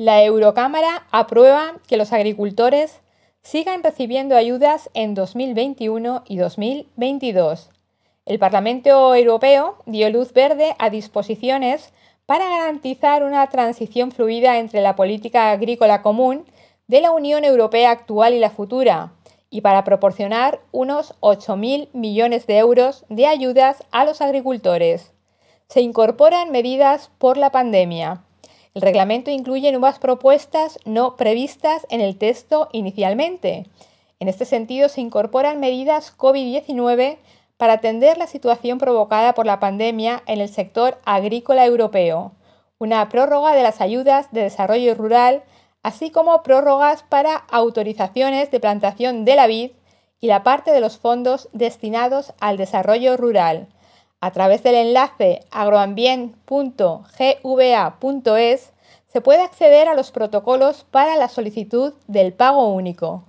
La Eurocámara aprueba que los agricultores sigan recibiendo ayudas en 2021 y 2022. El Parlamento Europeo dio luz verde a disposiciones para garantizar una transición fluida entre la política agrícola común de la Unión Europea actual y la futura, y para proporcionar unos 8.000 millones de euros de ayudas a los agricultores. Se incorporan medidas por la pandemia el reglamento incluye nuevas propuestas no previstas en el texto inicialmente. En este sentido, se incorporan medidas COVID-19 para atender la situación provocada por la pandemia en el sector agrícola europeo, una prórroga de las ayudas de desarrollo rural, así como prórrogas para autorizaciones de plantación de la vid y la parte de los fondos destinados al desarrollo rural a través del enlace agroambient.gva.es se puede acceder a los protocolos para la solicitud del pago único.